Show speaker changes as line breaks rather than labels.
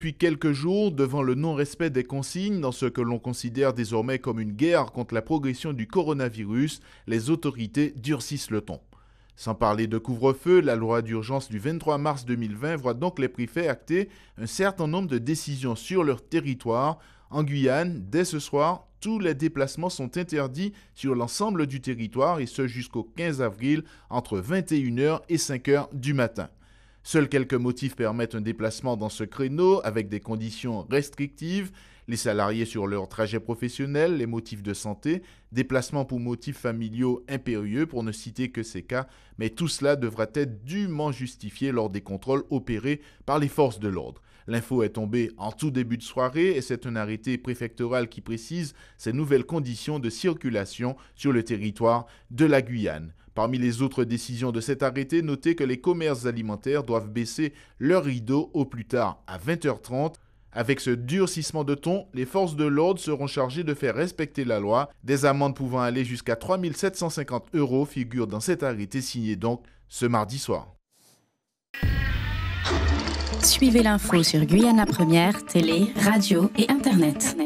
depuis quelques jours devant le non-respect des consignes dans ce que l'on considère désormais comme une guerre contre la progression du coronavirus, les autorités durcissent le ton. Sans parler de couvre-feu, la loi d'urgence du 23 mars 2020 voit donc les préfets acter un certain nombre de décisions sur leur territoire. En Guyane, dès ce soir, tous les déplacements sont interdits sur l'ensemble du territoire et ce jusqu'au 15 avril entre 21h et 5h du matin. Seuls quelques motifs permettent un déplacement dans ce créneau avec des conditions restrictives, les salariés sur leur trajet professionnel, les motifs de santé, déplacements pour motifs familiaux impérieux, pour ne citer que ces cas, mais tout cela devra être dûment justifié lors des contrôles opérés par les forces de l'ordre. L'info est tombée en tout début de soirée et c'est un arrêté préfectoral qui précise ces nouvelles conditions de circulation sur le territoire de la Guyane. Parmi les autres décisions de cet arrêté, notez que les commerces alimentaires doivent baisser leur rideau au plus tard à 20h30 avec ce durcissement de ton, les forces de l'ordre seront chargées de faire respecter la loi. Des amendes pouvant aller jusqu'à 3 750 euros figurent dans cet arrêté signé donc ce mardi soir.
Suivez l'info sur Guyana Première, télé, radio et Internet.